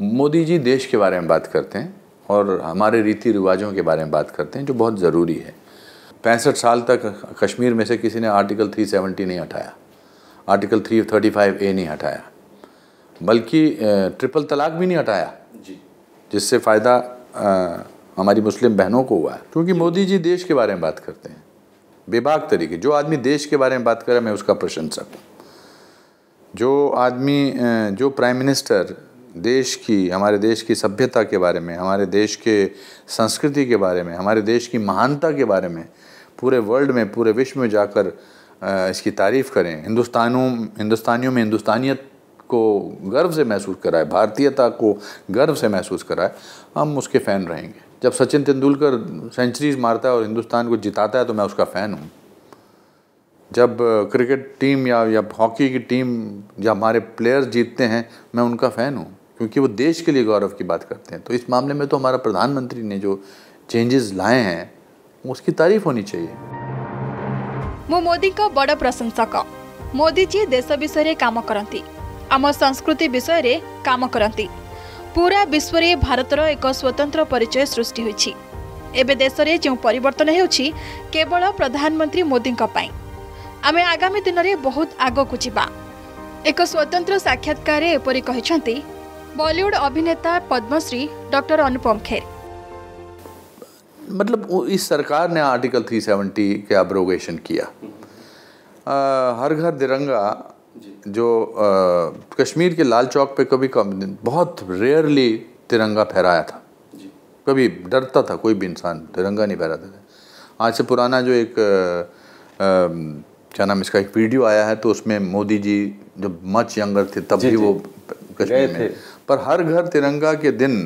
मोदी जी देश के बारे में बात करते हैं और हमारे रीति रिवाजों के बारे में बात करते हैं जो बहुत ज़रूरी है पैंसठ साल तक कश्मीर में से किसी ने आर्टिकल 370 नहीं हटाया आर्टिकल 335 ए नहीं हटाया बल्कि ट्रिपल तलाक भी नहीं हटाया जी जिससे फ़ायदा हमारी मुस्लिम बहनों को हुआ है क्योंकि मोदी जी देश के बारे में बात करते हैं बेबाक तरीके जो आदमी देश के बारे में बात करे मैं उसका प्रशंसक हूँ जो आदमी जो प्राइम मिनिस्टर देश की हमारे देश की सभ्यता के बारे में हमारे देश के संस्कृति के बारे में हमारे देश की महानता के बारे में पूरे वर्ल्ड में पूरे विश्व में जाकर इसकी तारीफ़ करें हिंदुस्तानों हिंदुस्तानियों में हिंदुस्तानियत को गर्व से महसूस कराए भारतीयता को गर्व से महसूस कराए हम उसके फ़ैन रहेंगे जब सचिन तेंदुलकर सेंचुरीज मारता है और हिंदुस्तान को जिताता है तो मैं उसका फ़ैन हूँ जब क्रिकेट टीम या या हॉकी की टीम या हमारे प्लेयर्स जीतते हैं मैं उनका फ़ैन हूँ क्योंकि वो देश के लिए गौरव की बात करते हैं तो इस मामले में तो हमारा प्रधानमंत्री ने जो चेंजेस लाए हैं उसकी तारीफ होनी चाहिए मु मोदी का बड़ा प्रशंसक मोदी जी देश विषय काम करती आम संस्कृति विषय काम करती पूरा विश्व भारत एक स्वतंत्र परिचय सृष्टि एवं देश में जो परन होवल प्रधानमंत्री मोदी आम आगामी दिन में बहुत आग को एक स्वतंत्र साक्षात्कार बॉलीवुड अभिनेता पद्मश्री डॉक्टर अनुपम खेर मतलब इस सरकार ने आर्टिकल 370 के अब्रोगेशन किया आ, हर घर तिरंगा जो आ, कश्मीर के लाल चौक पे कभी कम बहुत रेयरली तिरंगा फहराया था कभी डरता था कोई भी इंसान तिरंगा नहीं फहराता था आज से पुराना जो एक क्या नाम इसका एक वीडियो आया है तो उसमें मोदी जी जब मच यंगर थे तब भी वो कश्मीर में पर हर घर तिरंगा के दिन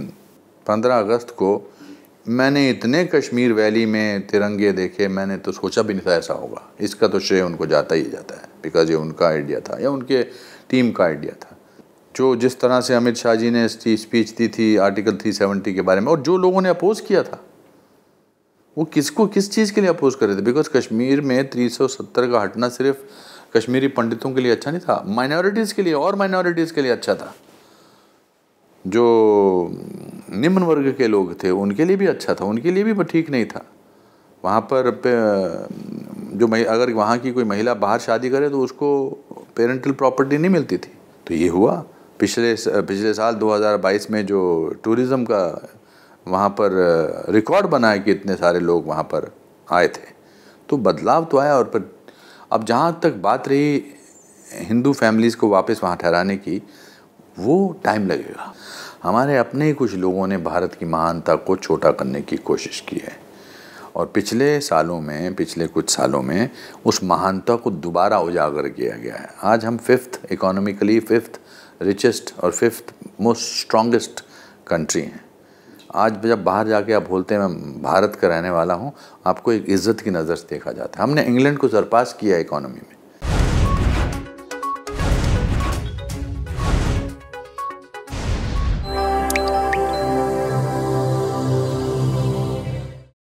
15 अगस्त को मैंने इतने कश्मीर वैली में तिरंगे देखे मैंने तो सोचा भी नहीं था ऐसा होगा इसका तो श्रेय उनको जाता ही जाता है बिकॉज ये उनका आइडिया था या उनके टीम का आइडिया था जो जिस तरह से अमित शाह जी ने स्पीच दी थी आर्टिकल थ्री सेवेंटी के बारे में और जो लोगों ने अपोज़ किया था वो किसको किस चीज़ के लिए अपोज़ कर रहे थे बिकॉज कश्मीर में 370 का हटना सिर्फ कश्मीरी पंडितों के लिए अच्छा नहीं था माइनॉरिटीज़ के लिए और माइनॉरिटीज़ के लिए अच्छा था जो निम्न वर्ग के लोग थे उनके लिए भी अच्छा था उनके लिए भी ठीक नहीं था वहाँ पर जो अगर वहाँ की कोई महिला बाहर शादी करे तो उसको पेरेंटल प्रॉपर्टी नहीं मिलती थी तो ये हुआ पिछले पिछले साल 2022 में जो टूरिज़्म का वहाँ पर रिकॉर्ड बना है कि इतने सारे लोग वहाँ पर आए थे तो बदलाव तो आया और पर अब जहाँ तक बात रही हिंदू फैमिलीज़ को वापस वहाँ ठहराने की वो टाइम लगेगा हमारे अपने ही कुछ लोगों ने भारत की महानता को छोटा करने की कोशिश की है और पिछले सालों में पिछले कुछ सालों में उस महानता को दोबारा उजागर किया गया है आज हम फिफ्थ इकोनॉमिकली फिफ्थ रिचेस्ट और फिफ्थ मोस्ट स्ट्रॉन्गेस्ट कंट्री हैं आज जब बाहर जाके आप बोलते हैं मैं भारत का रहने वाला हूँ आपको एक इज्जत की नज़र से देखा जाता है हमने इंग्लैंड को सरपास किया इकोनॉमी में